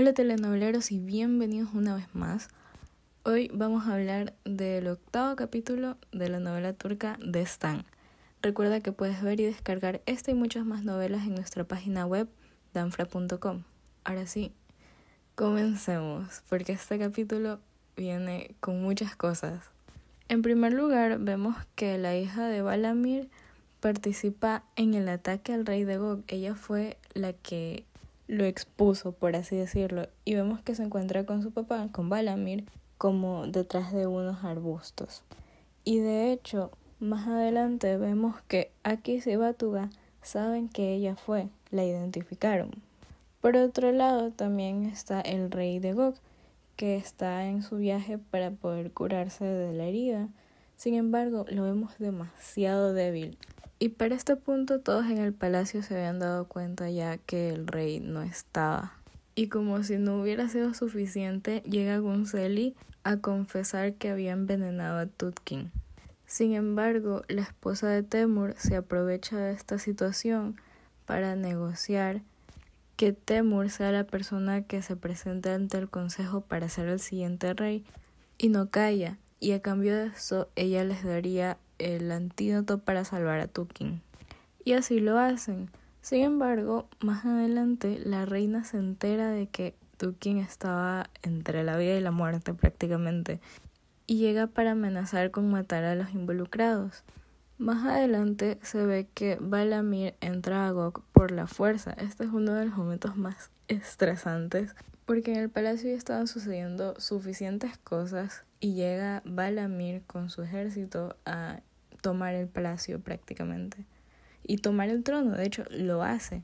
Hola telenoveleros y bienvenidos una vez más. Hoy vamos a hablar del octavo capítulo de la novela turca de Stan. Recuerda que puedes ver y descargar esta y muchas más novelas en nuestra página web danfra.com. Ahora sí, comencemos, porque este capítulo viene con muchas cosas. En primer lugar, vemos que la hija de Balamir participa en el ataque al rey de Gog. Ella fue la que lo expuso, por así decirlo, y vemos que se encuentra con su papá, con Balamir, como detrás de unos arbustos. Y de hecho, más adelante vemos que Akis y Batuga saben que ella fue, la identificaron. Por otro lado, también está el rey de Gok, que está en su viaje para poder curarse de la herida. Sin embargo, lo vemos demasiado débil. Y para este punto todos en el palacio se habían dado cuenta ya que el rey no estaba. Y como si no hubiera sido suficiente, llega Gunseli a confesar que había envenenado a Tutkin. Sin embargo, la esposa de Temur se aprovecha de esta situación para negociar que Temur sea la persona que se presente ante el consejo para ser el siguiente rey y no calla, y a cambio de eso ella les daría el antídoto para salvar a Tukin. Y así lo hacen. Sin embargo, más adelante la reina se entera de que Tukin estaba entre la vida y la muerte prácticamente y llega para amenazar con matar a los involucrados. Más adelante se ve que Balamir entra a Gok por la fuerza. Este es uno de los momentos más estresantes porque en el palacio ya estaban sucediendo suficientes cosas y llega Balamir con su ejército a tomar el palacio prácticamente y tomar el trono, de hecho lo hace.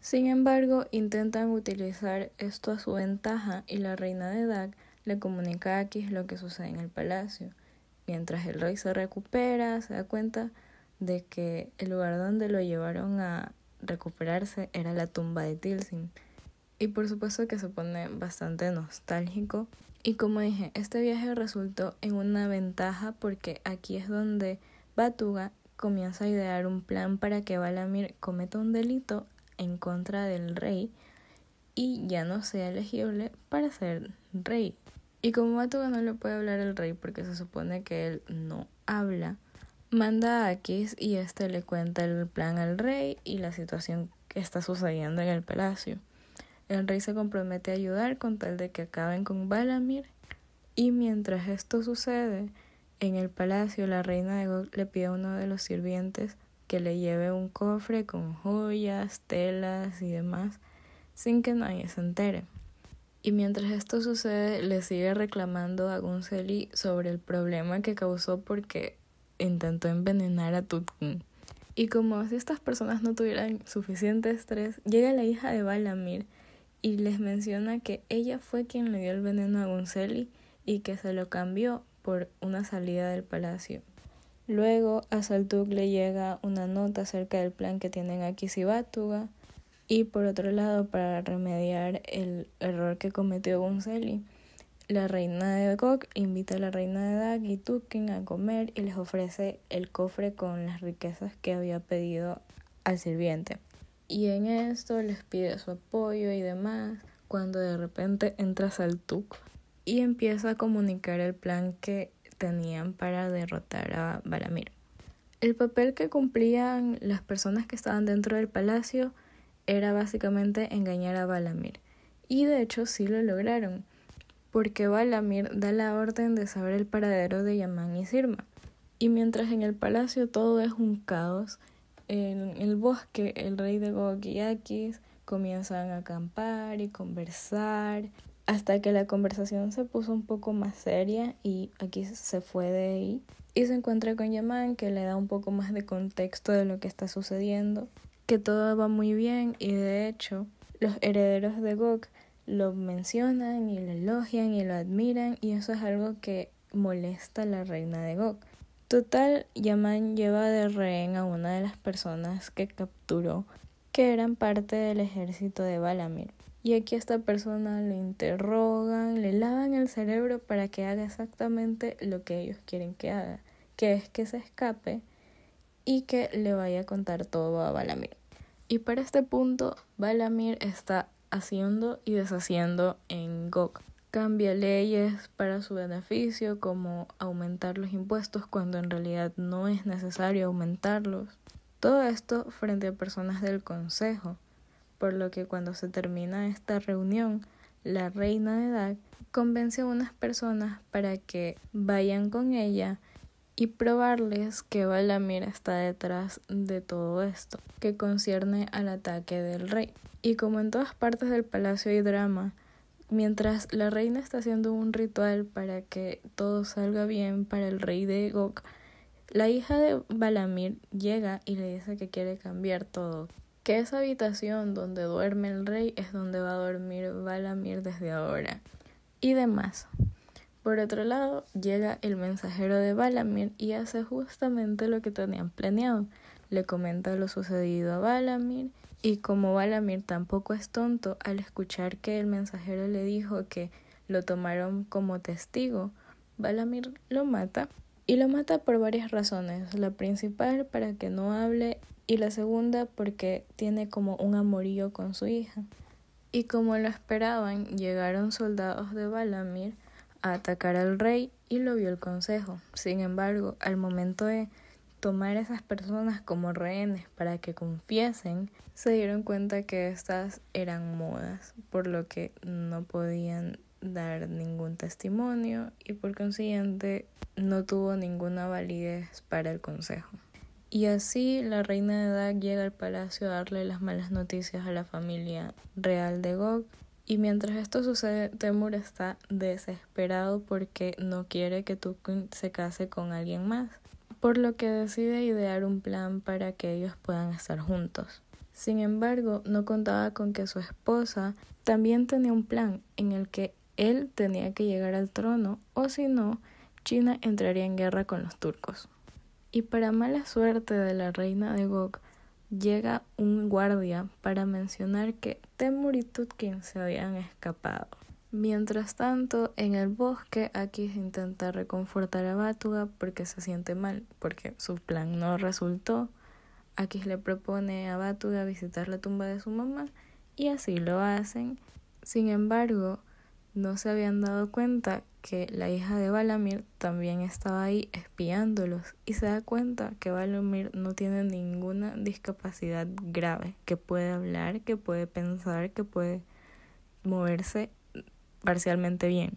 Sin embargo, intentan utilizar esto a su ventaja y la reina de Dag le comunica a Kis lo que sucede en el palacio. Mientras el rey se recupera, se da cuenta de que el lugar donde lo llevaron a recuperarse era la tumba de Tilsin. Y por supuesto que se pone bastante nostálgico. Y como dije, este viaje resultó en una ventaja porque aquí es donde Batuga comienza a idear un plan para que Balamir cometa un delito en contra del rey y ya no sea elegible para ser rey. Y como Batuga no le puede hablar al rey porque se supone que él no habla, manda a Akis y este le cuenta el plan al rey y la situación que está sucediendo en el palacio. El rey se compromete a ayudar con tal de que acaben con Balamir... y mientras esto sucede, en el palacio, la reina de Gok le pide a uno de los sirvientes que le lleve un cofre con joyas, telas y demás, sin que nadie se entere. Y mientras esto sucede, le sigue reclamando a Gunseli sobre el problema que causó porque intentó envenenar a Tutun. Y como si estas personas no tuvieran suficiente estrés, llega la hija de Balamir y les menciona que ella fue quien le dio el veneno a Gunseli y que se lo cambió por una salida del palacio. Luego a Saltuk le llega una nota acerca del plan que tienen aquí Sibatuga y por otro lado para remediar el error que cometió Gonzeli. La reina de Gok invita a la reina de Dag y Tukin a comer y les ofrece el cofre con las riquezas que había pedido al sirviente. Y en esto les pide su apoyo y demás, cuando de repente entra Saltuk y empieza a comunicar el plan que tenían para derrotar a Balamir. El papel que cumplían las personas que estaban dentro del palacio era básicamente engañar a Balamir. Y de hecho sí lo lograron, porque Balamir da la orden de saber el paradero de Yaman y Sirma. Y mientras en el palacio todo es un caos, en el bosque el rey de Akis comienzan a acampar y conversar hasta que la conversación se puso un poco más seria y aquí se fue de ahí y se encuentra con Yaman que le da un poco más de contexto de lo que está sucediendo, que todo va muy bien y de hecho los herederos de Gok lo mencionan y lo elogian y lo admiran y eso es algo que molesta a la reina de Gok. Total, Yaman lleva de rehén a una de las personas que capturó que eran parte del ejército de Balamir. Y aquí a esta persona le interrogan, le lavan el cerebro para que haga exactamente lo que ellos quieren que haga, que es que se escape y que le vaya a contar todo a Balamir. Y para este punto, Balamir está haciendo y deshaciendo en Gok. Cambia leyes para su beneficio, como aumentar los impuestos cuando en realidad no es necesario aumentarlos. Todo esto frente a personas del Consejo por lo que cuando se termina esta reunión, la reina de Dag convence a unas personas para que vayan con ella y probarles que Balamir está detrás de todo esto, que concierne al ataque del rey. Y como en todas partes del palacio hay drama, mientras la reina está haciendo un ritual para que todo salga bien para el rey de Gok, la hija de Balamir llega y le dice que quiere cambiar todo, que esa habitación donde duerme el rey es donde va a dormir Valamir desde ahora y demás. Por otro lado, llega el mensajero de Valamir y hace justamente lo que tenían planeado. Le comenta lo sucedido a Valamir y como Valamir tampoco es tonto, al escuchar que el mensajero le dijo que lo tomaron como testigo, Valamir lo mata y lo mata por varias razones. La principal, para que no hable, y la segunda, porque tiene como un amorío con su hija. Y como lo esperaban, llegaron soldados de Balamir a atacar al rey y lo vio el consejo. Sin embargo, al momento de tomar a esas personas como rehenes para que confiesen, se dieron cuenta que estas eran modas, por lo que no podían dar ningún testimonio y por consiguiente no tuvo ninguna validez para el consejo. Y así la reina de Dag llega al palacio a darle las malas noticias a la familia real de Gog. Y mientras esto sucede, Temur está desesperado porque no quiere que Tukun se case con alguien más, por lo que decide idear un plan para que ellos puedan estar juntos. Sin embargo, no contaba con que su esposa también tenía un plan en el que él tenía que llegar al trono o si no, China entraría en guerra con los turcos. Y para mala suerte de la reina de Gok, llega un guardia para mencionar que Temur y Tutkin se habían escapado. Mientras tanto, en el bosque, Akis intenta reconfortar a Batuga porque se siente mal, porque su plan no resultó. Akis le propone a Batuga visitar la tumba de su mamá y así lo hacen. Sin embargo, no se habían dado cuenta que la hija de Balamir también estaba ahí espiándolos y se da cuenta que Valamir no tiene ninguna discapacidad grave, que puede hablar, que puede pensar, que puede moverse parcialmente bien.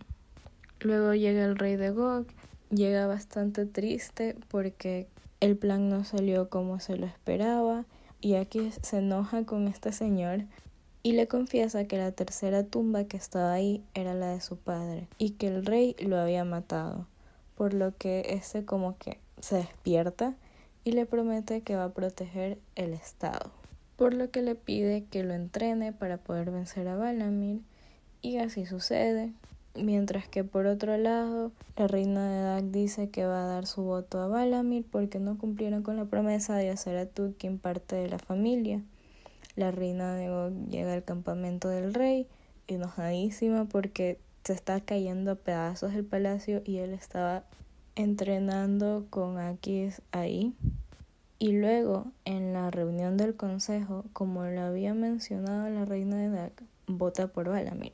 Luego llega el rey de Gog, llega bastante triste porque el plan no salió como se lo esperaba y aquí se enoja con este señor y le confiesa que la tercera tumba que estaba ahí era la de su padre y que el rey lo había matado, por lo que este como que se despierta y le promete que va a proteger el estado, por lo que le pide que lo entrene para poder vencer a Balamir y así sucede. Mientras que por otro lado, la reina de Dag dice que va a dar su voto a Balamir porque no cumplieron con la promesa de hacer a quien parte de la familia la reina de Gog llega al campamento del rey, enojadísima porque se está cayendo a pedazos el palacio y él estaba entrenando con Aquis ahí. Y luego, en la reunión del consejo, como lo había mencionado la reina de Dag, vota por Valamir.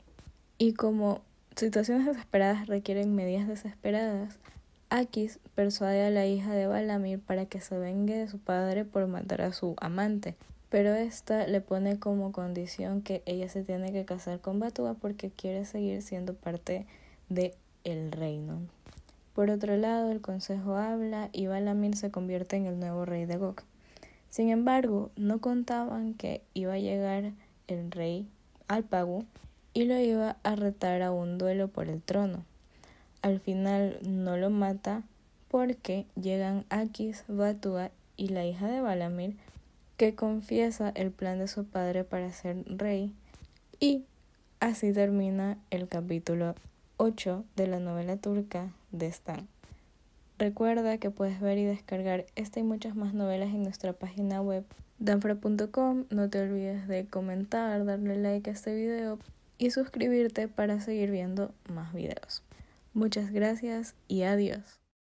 Y como situaciones desesperadas requieren medidas desesperadas, Aquis persuade a la hija de Balamir para que se vengue de su padre por matar a su amante, pero esta le pone como condición que ella se tiene que casar con Batua porque quiere seguir siendo parte de el reino. Por otro lado, el consejo habla y Balamir se convierte en el nuevo rey de Gok. Sin embargo, no contaban que iba a llegar el rey Alpagu y lo iba a retar a un duelo por el trono. Al final no lo mata porque llegan Akis, Batua y la hija de Balamir que confiesa el plan de su padre para ser rey y así termina el capítulo 8 de la novela turca de Stan. Recuerda que puedes ver y descargar esta y muchas más novelas en nuestra página web danfra.com. No te olvides de comentar, darle like a este video y suscribirte para seguir viendo más videos. Muchas gracias y adiós.